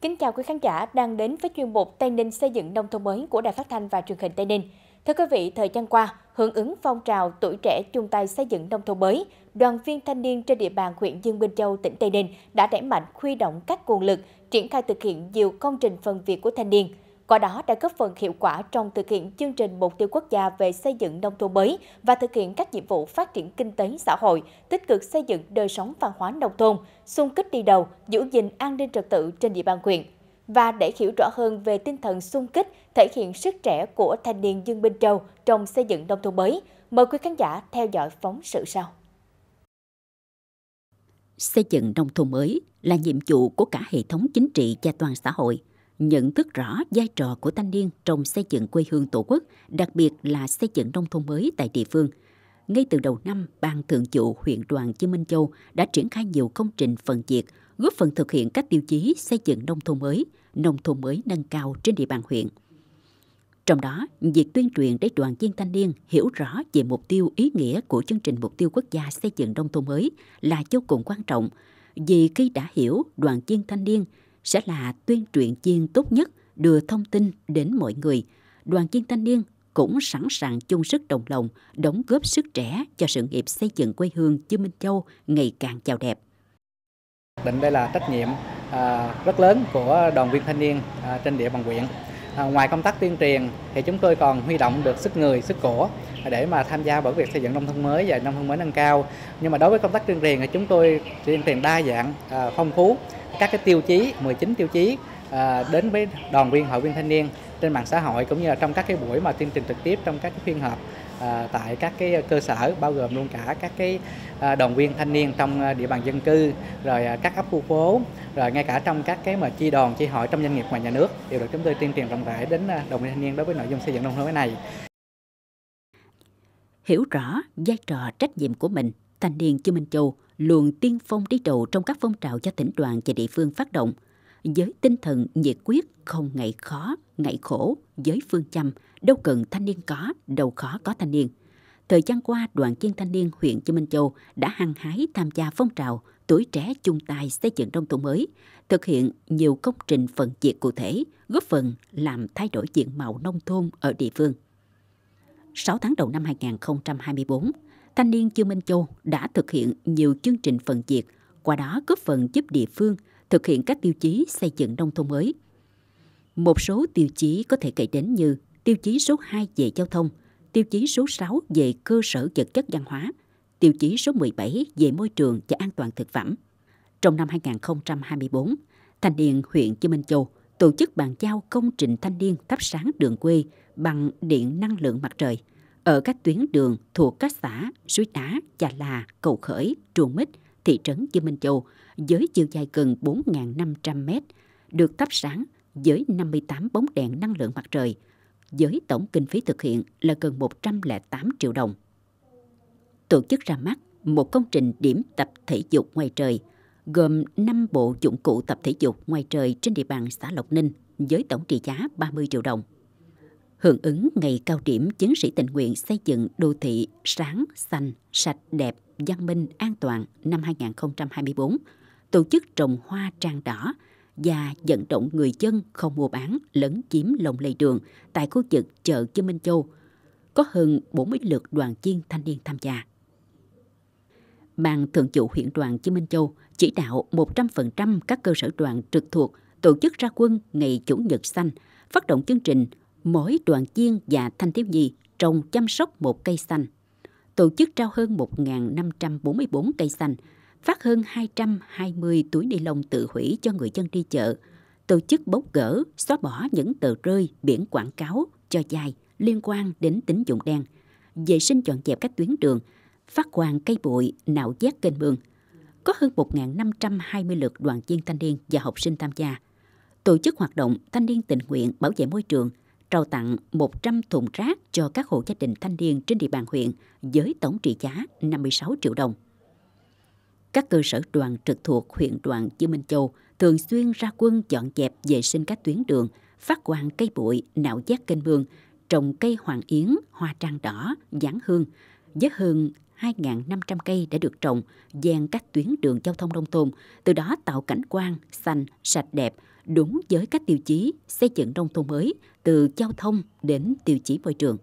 Kính chào quý khán giả đang đến với chuyên mục Tây Ninh xây dựng nông thôn mới của Đài Phát thanh và Truyền hình Tây Ninh. Thưa quý vị, thời gian qua, hưởng ứng phong trào tuổi trẻ chung tay xây dựng nông thôn mới, đoàn viên thanh niên trên địa bàn huyện Dương Minh Châu, tỉnh Tây Ninh đã đẩy mạnh huy động các nguồn lực, triển khai thực hiện nhiều công trình phần việc của thanh niên – qua đó đã góp phần hiệu quả trong thực hiện chương trình mục tiêu quốc gia về xây dựng nông thôn mới và thực hiện các nhiệm vụ phát triển kinh tế xã hội, tích cực xây dựng đời sống văn hóa nông thôn, xung kích đi đầu, giữ gìn an ninh trật tự trên địa bàn huyện. Và để hiểu rõ hơn về tinh thần xung kích, thể hiện sức trẻ của thanh niên Dương Minh Châu trong xây dựng nông thôn mới, mời quý khán giả theo dõi phóng sự sau. Xây dựng nông thôn mới là nhiệm vụ của cả hệ thống chính trị và toàn xã hội – nhận thức rõ vai trò của thanh niên trong xây dựng quê hương Tổ quốc, đặc biệt là xây dựng nông thôn mới tại địa phương. Ngay từ đầu năm, Ban Thượng vụ huyện đoàn Chí Minh Châu đã triển khai nhiều công trình phần việc, góp phần thực hiện các tiêu chí xây dựng nông thôn mới, nông thôn mới nâng cao trên địa bàn huyện. Trong đó, việc tuyên truyền để đoàn viên thanh niên hiểu rõ về mục tiêu ý nghĩa của chương trình mục tiêu quốc gia xây dựng nông thôn mới là vô cùng quan trọng, vì khi đã hiểu, đoàn viên thanh niên sẽ là tuyên truyền viên tốt nhất đưa thông tin đến mọi người. Đoàn viên thanh niên cũng sẵn sàng chung sức đồng lòng, đóng góp sức trẻ cho sự nghiệp xây dựng quê hương Chư Minh Châu ngày càng giàu đẹp. Định đây là trách nhiệm à, rất lớn của đoàn viên thanh niên à, trên địa bàn huyện. À, ngoài công tác tuyên truyền thì chúng tôi còn huy động được sức người, sức cổ để mà tham gia vào việc xây dựng nông thôn mới và nông thôn mới nâng cao. Nhưng mà đối với công tác tuyên truyền thì chúng tôi tuyên truyền đa dạng, à, phong phú các cái tiêu chí 19 tiêu chí à, đến với đoàn viên hội viên thanh niên trên mạng xã hội cũng như là trong các cái buổi mà tuyên truyền trực tiếp trong các cái phiên họp à, tại các cái cơ sở bao gồm luôn cả các cái à, đoàn viên thanh niên trong địa bàn dân cư rồi các ấp khu phố rồi ngay cả trong các cái mà chi đoàn chi hội trong doanh nghiệp ngoài nhà nước đều được chúng tôi tuyên truyền rộng rãi đến đoàn viên thanh niên đối với nội dung xây dựng nông thôn mới này hiểu rõ vai trò trách nhiệm của mình thanh niên Chu Minh Châu luôn tiên phong đi đầu trong các phong trào cho tỉnh đoàn và địa phương phát động, với tinh thần nhiệt quyết không ngại khó, ngại khổ, với phương châm đâu cần thanh niên có, đâu khó có thanh niên. Thời gian qua, đoàn viên thanh niên huyện Chư Minh Châu đã hăng hái tham gia phong trào tuổi trẻ chung tay xây dựng nông thôn mới, thực hiện nhiều công trình phần việc cụ thể, góp phần làm thay đổi diện mạo nông thôn ở địa phương. 6 tháng đầu năm 2024, thanh niên Dương Minh Châu đã thực hiện nhiều chương trình phần việc, qua đó góp phần giúp địa phương thực hiện các tiêu chí xây dựng nông thôn mới. Một số tiêu chí có thể kể đến như tiêu chí số 2 về giao thông, tiêu chí số 6 về cơ sở vật chất văn hóa, tiêu chí số 17 về môi trường và an toàn thực phẩm. Trong năm 2024, Thanh niên huyện Chư Minh Châu tổ chức bàn giao công trình thanh niên thắp sáng đường quê bằng điện năng lượng mặt trời – ở các tuyến đường thuộc các xã Suối Đá, Chà Là, Cầu Khởi, Truồng Mít, thị trấn Dương Minh Châu với chiều dài gần 4.500 mét, được thắp sáng với 58 bóng đèn năng lượng mặt trời, với tổng kinh phí thực hiện là gần 108 triệu đồng. Tổ chức ra mắt một công trình điểm tập thể dục ngoài trời, gồm 5 bộ dụng cụ tập thể dục ngoài trời trên địa bàn xã Lộc Ninh với tổng trị giá 30 triệu đồng hưởng ứng ngày cao điểm chiến sĩ tình nguyện xây dựng đô thị sáng, xanh, sạch, đẹp, văn minh, an toàn năm 2024, tổ chức trồng hoa trang đỏ và vận động người dân không mua bán lấn chiếm lồng lề đường tại khu vực chợ Chư Minh Châu. Có hơn 40 lượt đoàn viên thanh niên tham gia. Ban Thường vụ huyện đoàn Chư Minh Châu chỉ đạo 100% các cơ sở đoàn trực thuộc tổ chức ra quân ngày Chủ nhật xanh, phát động chương trình mỗi đoàn viên và thanh thiếu nhi trồng chăm sóc một cây xanh, tổ chức trao hơn 1.544 cây xanh, phát hơn 220 túi ni lông tự hủy cho người dân đi chợ, tổ chức bốc gỡ, xóa bỏ những tờ rơi, biển quảng cáo cho dài liên quan đến tín dụng đen, vệ sinh dọn dẹp các tuyến đường, phát quang cây bụi, nạo vét kênh mương. Có hơn 1.520 lượt đoàn viên thanh niên và học sinh tham gia. Tổ chức hoạt động thanh niên tình nguyện bảo vệ môi trường – trao tặng 100 thùng rác cho các hộ gia đình thanh niên trên địa bàn huyện với tổng trị giá 56 triệu đồng. Các cơ sở đoàn trực thuộc huyện đoàn Dương Minh Châu thường xuyên ra quân dọn dẹp vệ sinh các tuyến đường, phát quang cây bụi, nạo vét kênh mương, trồng cây hoàng yến, hoa trang đỏ, giảng hương, với hơn 2.500 cây đã được trồng dàn các tuyến đường giao thông nông thôn, từ đó tạo cảnh quan xanh, sạch đẹp, đúng với các tiêu chí xây dựng nông thôn mới, từ giao thông đến tiêu chí môi trường.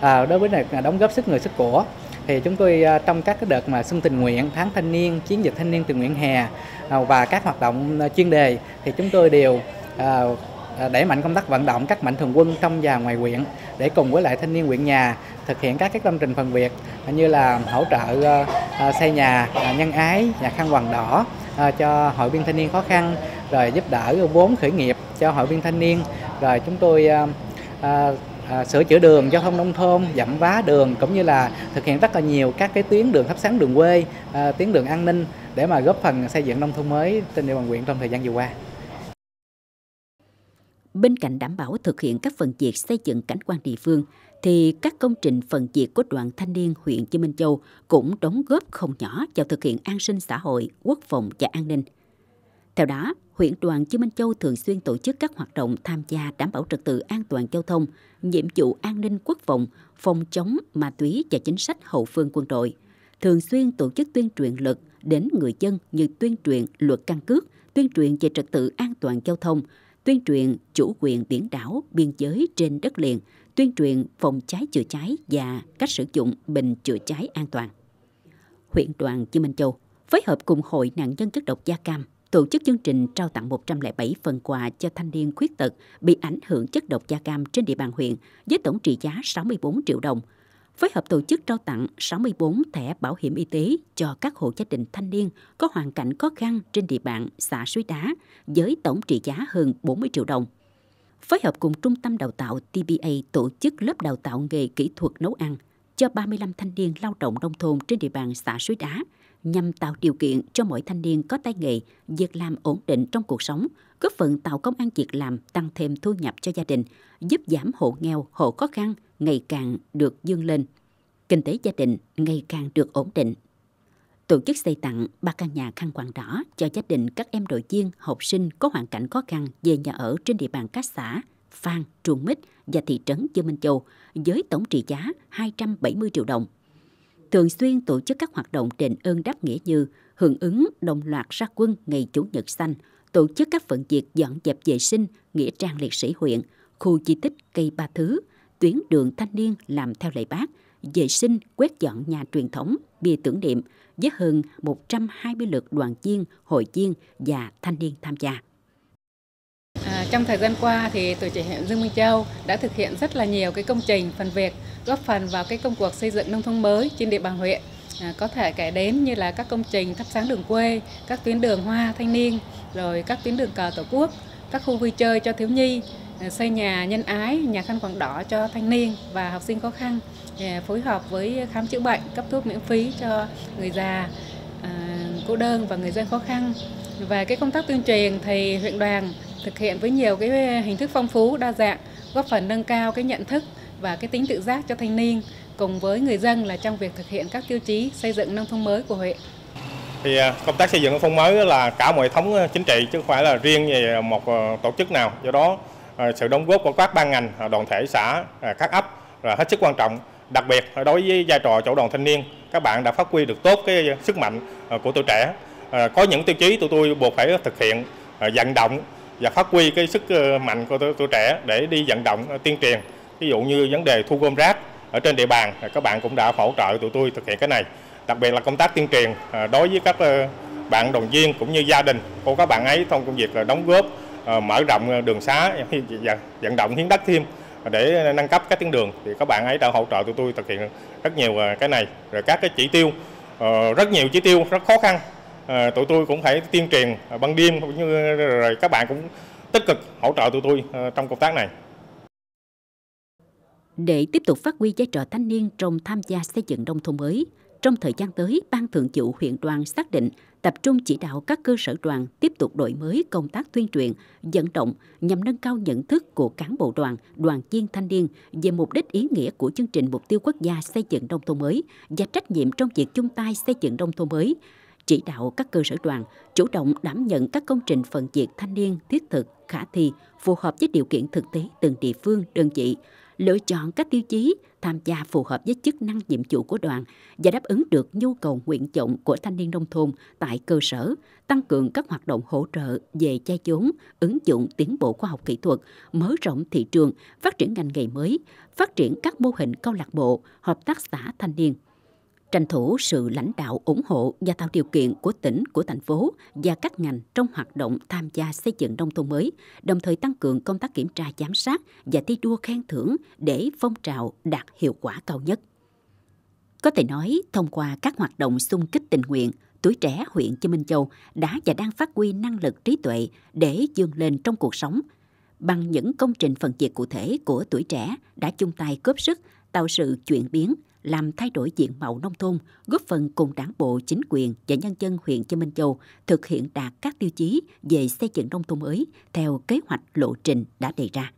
À, đối với việc đóng góp sức người sức của thì chúng tôi à, trong các cái đợt mà xuân tình nguyện, tháng thanh niên, chiến dịch thanh niên tình nguyện hè à, và các hoạt động à, chuyên đề thì chúng tôi đều à, đẩy mạnh công tác vận động các mạnh thường quân trong và ngoài huyện để cùng với lại thanh niên huyện nhà thực hiện các các công trình phần việc như là hỗ trợ xây nhà nhân ái nhà khăn quàng đỏ cho hội viên thanh niên khó khăn rồi giúp đỡ vốn khởi nghiệp cho hội viên thanh niên rồi chúng tôi à, à, à, sửa chữa đường giao thông nông thôn giảm vá đường cũng như là thực hiện rất là nhiều các cái tuyến đường thắp sáng đường quê à, tuyến đường an ninh để mà góp phần xây dựng nông thôn mới trên địa bàn huyện trong thời gian vừa qua bên cạnh đảm bảo thực hiện các phần việc xây dựng cảnh quan địa phương thì các công trình phần việc của đoàn thanh niên huyện Chí Minh Châu cũng đóng góp không nhỏ vào thực hiện an sinh xã hội, quốc phòng và an ninh. Theo đó, huyện đoàn Chí Minh Châu thường xuyên tổ chức các hoạt động tham gia đảm bảo trật tự an toàn giao thông, nhiệm vụ an ninh quốc phòng, phòng chống ma túy và chính sách hậu phương quân đội. Thường xuyên tổ chức tuyên truyền lực đến người dân như tuyên truyền luật căn cước, tuyên truyền về trật tự an toàn giao thông, tuyên truyền chủ quyền biển đảo, biên giới trên đất liền, tuyên truyền phòng cháy chữa cháy và cách sử dụng bình chữa cháy an toàn. Huyện đoàn Chí Minh Châu phối hợp cùng Hội nạn nhân chất độc da cam tổ chức chương trình trao tặng 107 phần quà cho thanh niên khuyết tật bị ảnh hưởng chất độc da cam trên địa bàn huyện với tổng trị giá 64 triệu đồng, phối hợp tổ chức trao tặng 64 thẻ bảo hiểm y tế cho các hộ gia đình thanh niên có hoàn cảnh khó khăn trên địa bàn xã Suối Đá với tổng trị giá hơn 40 triệu đồng. Phối hợp cùng Trung tâm Đào tạo TBA tổ chức lớp đào tạo nghề kỹ thuật nấu ăn cho 35 thanh niên lao động nông thôn trên địa bàn xã Suối Đá nhằm tạo điều kiện cho mỗi thanh niên có tay nghề, việc làm ổn định trong cuộc sống, góp phần tạo công an việc làm, tăng thêm thu nhập cho gia đình, giúp giảm hộ nghèo, hộ khó khăn ngày càng được dương lên. Kinh tế gia đình ngày càng được ổn định. Tổ chức xây tặng ba căn nhà khăn quàng đỏ cho gia đình các em đội viên, học sinh có hoàn cảnh khó khăn về nhà ở trên địa bàn các xã Phan, Truồng Mít và thị trấn Dương Minh Châu với tổng trị giá 270 triệu đồng thường xuyên tổ chức các hoạt động đền ơn đáp nghĩa như hưởng ứng đồng loạt ra quân ngày Chủ nhật xanh, tổ chức các vận việc dọn dẹp vệ sinh, nghĩa trang liệt sĩ huyện, khu di tích cây ba thứ, tuyến đường thanh niên làm theo lời bác, vệ sinh, quét dọn nhà truyền thống, bia tưởng niệm với hơn 120 lượt đoàn viên, hội viên và thanh niên tham gia trong thời gian qua thì tuổi trẻ huyện Dương Minh Châu đã thực hiện rất là nhiều cái công trình phần việc góp phần vào cái công cuộc xây dựng nông thôn mới trên địa bàn huyện. À, có thể kể đến như là các công trình thắp sáng đường quê, các tuyến đường hoa thanh niên, rồi các tuyến đường cờ tổ quốc, các khu vui chơi cho thiếu nhi, à, xây nhà nhân ái, nhà khăn quàng đỏ cho thanh niên và học sinh khó khăn, à, phối hợp với khám chữa bệnh, cấp thuốc miễn phí cho người già, à, cô đơn và người dân khó khăn. Về cái công tác tuyên truyền thì huyện đoàn thực hiện với nhiều cái ờ, hình thức phong phú, đa dạng, góp phần nâng cao cái nhận thức và cái tính tự giác cho thanh niên cùng với người dân là trong việc thực hiện các tiêu chí xây dựng nông thôn mới của huyện. Thì ờ, công tác xây dựng nông thôn mới là cả một hệ thống ờ, chính trị chứ không phải là riêng về một tổ chức nào. Do đó sự đóng góp của các ban ngành, đoàn thể xã, các ấp là hết sức quan trọng. Đặc biệt đối với vai trò chỗ đoàn thanh niên, các bạn đã phát huy được tốt cái sức mạnh của tuổi trẻ. Có những tiêu chí tụi tôi buộc phải thực hiện, vận động và phát huy cái sức ờ, mạnh của tuổi trẻ để đi vận động ờ, tuyên truyền ví dụ như vấn đề thu gom rác ở trên địa bàn các bạn cũng đã hỗ trợ tụi tôi thực hiện cái này đặc biệt là công tác tuyên truyền ờ, đối với các bạn đoàn viên cũng như gia đình của các bạn ấy trong công việc là đóng góp mở rộng đường xá vận động hiến đất thêm để nâng cấp các tuyến đường thì các bạn ấy đã hỗ trợ tụi tôi thực hiện rất nhiều cái này rồi các cái chỉ tiêu rất nhiều chỉ tiêu rất khó khăn Ờ, tụi tôi cũng phải tuyên truyền ờ, ban đêm cũng như ờ, rồi các bạn cũng tích cực hỗ trợ tụi tôi trong công tác này. Để tiếp tục phát huy vai trò thanh niên trong tham gia xây dựng nông thôn mới, trong thời gian tới, Ban Thường vụ huyện đoàn xác định tập trung chỉ đạo các cơ sở đoàn tiếp tục đổi mới công tác tuyên truyền, vận động nhằm nâng cao nhận thức của cán bộ đoàn, đoàn viên thanh niên về mục đích ý nghĩa của chương trình Mục tiêu Quốc gia xây dựng nông thôn mới và trách nhiệm trong việc chung tay xây dựng nông thôn mới, chỉ đạo các cơ sở đoàn chủ động đảm nhận các công trình phần việc thanh niên thiết thực, khả thi, phù hợp với điều kiện thực tế từng địa phương, đơn vị, lựa chọn các tiêu chí tham gia phù hợp với chức năng nhiệm vụ của đoàn và đáp ứng được nhu cầu nguyện vọng của thanh niên nông thôn tại cơ sở, tăng cường các hoạt động hỗ trợ về chai vốn, ứng dụng tiến bộ khoa học kỹ thuật, mở rộng thị trường, phát triển ngành nghề mới, phát triển các mô hình câu lạc bộ, hợp tác xã thanh niên tranh thủ sự lãnh đạo ủng hộ và tạo điều kiện của tỉnh, của thành phố và các ngành trong hoạt động tham gia xây dựng nông thôn mới, đồng thời tăng cường công tác kiểm tra giám sát và thi đua khen thưởng để phong trào đạt hiệu quả cao nhất. Có thể nói, thông qua các hoạt động xung kích tình nguyện, tuổi trẻ huyện Chư Minh Châu đã và đang phát huy năng lực trí tuệ để vươn lên trong cuộc sống. Bằng những công trình phần việc cụ thể của tuổi trẻ đã chung tay góp sức tạo sự chuyển biến làm thay đổi diện mạo nông thôn, góp phần cùng đảng bộ, chính quyền và nhân dân huyện Chư Minh Châu thực hiện đạt các tiêu chí về xây dựng nông thôn mới theo kế hoạch lộ trình đã đề ra.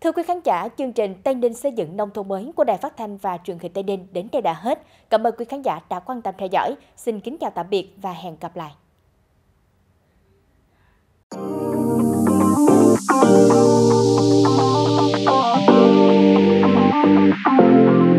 Thưa quý khán giả, chương trình Tây Ninh xây dựng nông thôn mới của Đài Phát thanh và Truyền hình Tây Ninh đến đây đã hết. Cảm ơn quý khán giả đã quan tâm theo dõi. Xin kính chào tạm biệt và hẹn gặp lại. thank you